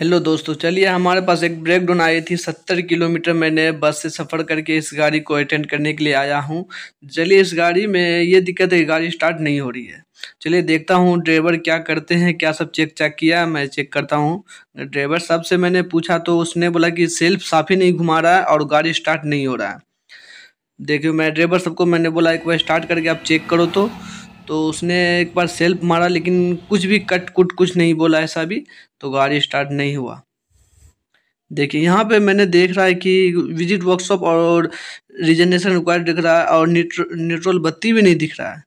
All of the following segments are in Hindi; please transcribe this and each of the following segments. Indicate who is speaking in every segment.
Speaker 1: हेलो दोस्तों चलिए हमारे पास एक ब्रेक डाउन आई थी सत्तर किलोमीटर मैंने बस से सफ़र करके इस गाड़ी को अटेंड करने के लिए आया हूँ चलिए इस गाड़ी में ये दिक्कत है गाड़ी स्टार्ट नहीं हो रही है चलिए देखता हूँ ड्राइवर क्या करते हैं क्या सब चेक चेक किया मैं चेक करता हूँ ड्राइवर साहब से मैंने पूछा तो उसने बोला कि सेल्फ साफ ही नहीं घुमा रहा है और गाड़ी स्टार्ट नहीं हो रहा है देखिए मैं ड्राइवर सबको मैंने बोला एक बार स्टार्ट करके आप चेक करो तो तो उसने एक बार सेल्फ मारा लेकिन कुछ भी कट कुट कुछ नहीं बोला ऐसा भी तो गाड़ी स्टार्ट नहीं हुआ देखिए यहाँ पे मैंने देख रहा है कि विजिट वर्कशॉप और रिजनेशन रिक्वायर्ड दिख रहा है और न्यूट्रोल बत्ती भी नहीं दिख रहा है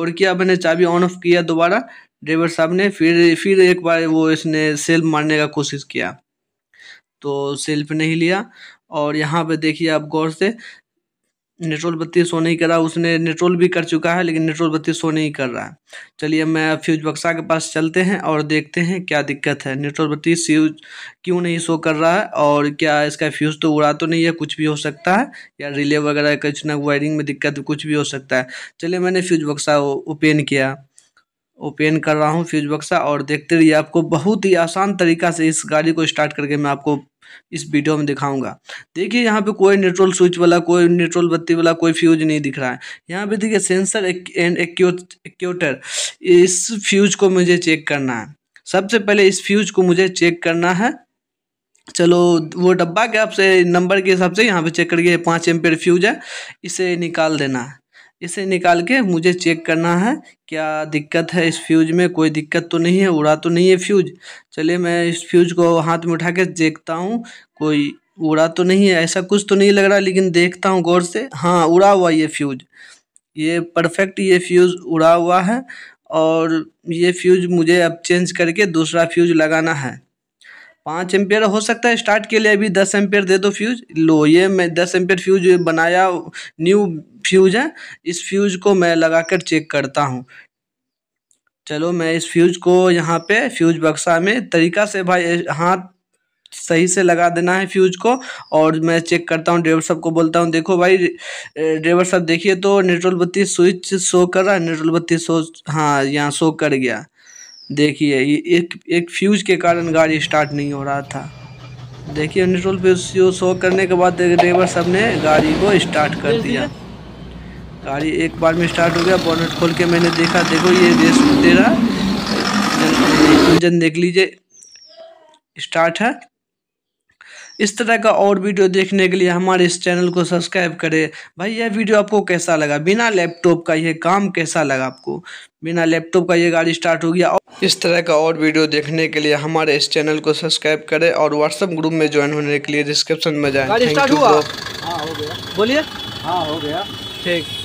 Speaker 1: और किया मैंने चाबी ऑन ऑफ किया दोबारा ड्राइवर साहब ने फिर फिर एक बार वो इसने सेल्फ मारने का कोशिश किया तो सेल्फ नहीं लिया और यहाँ पे देखिए आप गौर से नेट्रोल बत्ती शो नहीं कर रहा उसने नेट्रोल भी कर चुका है लेकिन नेटरोल बत्ती शो नहीं कर रहा है चलिए मैं फ्यूज बक्सा के पास चलते हैं और देखते हैं क्या दिक्कत है नेटरोल बत्ती फ्यूज क्यों नहीं शो कर रहा है और क्या इसका फ्यूज़ तो उड़ा तो नहीं है कुछ भी हो सकता है या रिले वगैरह कुछ ना वायरिंग में दिक्कत कुछ भी हो सकता है चलिए मैंने फ्यूज बक्सा ओपन किया ओपन कर रहा हूँ फ्यूज बक्सा और देखते रहिए आपको बहुत ही आसान तरीका से इस गाड़ी को स्टार्ट करके मैं आपको इस वीडियो में दिखाऊंगा देखिए यहाँ पे कोई नेट्रोल स्विच वाला कोई न्यूट्रोल बत्ती वाला कोई फ्यूज नहीं दिख रहा है यहाँ पे देखिए सेंसर एंड एक्यूटर इस फ्यूज को मुझे चेक करना है सबसे पहले इस फ्यूज को मुझे चेक करना है चलो वो डब्बा के आपसे नंबर के हिसाब से यहाँ पे चेक करिए पाँच एम फ्यूज है इसे निकाल देना है इसे निकाल के मुझे चेक करना है क्या दिक्कत है इस फ्यूज़ में कोई दिक्कत तो नहीं है उड़ा तो नहीं है फ्यूज़ चलिए मैं इस फ्यूज़ को हाथ में उठा के देखता हूँ कोई उड़ा तो नहीं है ऐसा कुछ तो नहीं लग रहा लेकिन देखता हूँ गौर से हाँ उड़ा हुआ ये फ्यूज़ ये परफेक्ट ये फ्यूज़ उड़ा हुआ है और ये फ्यूज़ मुझे अब चेंज करके दूसरा फ्यूज़ लगाना है पाँच एम्पेयर हो सकता है स्टार्ट के लिए अभी दस एम्पेयर दे दो फ्यूज लो ये मैं दस एम्पेयर फ्यूज बनाया न्यू फ्यूज है इस फ्यूज को मैं लगाकर चेक करता हूँ चलो मैं इस फ्यूज को यहाँ पे फ्यूज बक्सा में तरीका से भाई हाथ सही से लगा देना है फ्यूज को और मैं चेक करता हूँ ड्राइवर साहब को बोलता हूँ देखो भाई ड्राइवर साहब देखिए तो नेटवर्क बत्ती स्विच शो कर रहा है नेटवर्क बत्ती शो हाँ यहाँ शो कर गया देखिए एक एक फ्यूज के कारण गाड़ी स्टार्ट नहीं हो रहा था देखिए नेटवर्क फ्यूज शो करने के बाद ड्राइवर साहब ने गाड़ी को स्टार्ट कर दिया गाड़ी एक बार में स्टार्ट हो गया बॉनेट खोल के मैंने देखा देखो ये रेस दे रहा इंजन देख लीजिए स्टार्ट है इस तरह का और वीडियो देखने के लिए हमारे इस चैनल को सब्सक्राइब करें भाई यह वीडियो आपको कैसा लगा बिना लैपटॉप का यह काम कैसा लगा आपको बिना लैपटॉप का ये गाड़ी स्टार्ट हो गया और इस तरह का और वीडियो देखने के लिए हमारे इस चैनल को सब्सक्राइब करें और व्हाट्सएप ग्रुप में ज्वाइन होने के लिए डिस्क्रिप्शन में जाए हाँ, बोलिए हाँ हो गया ठीक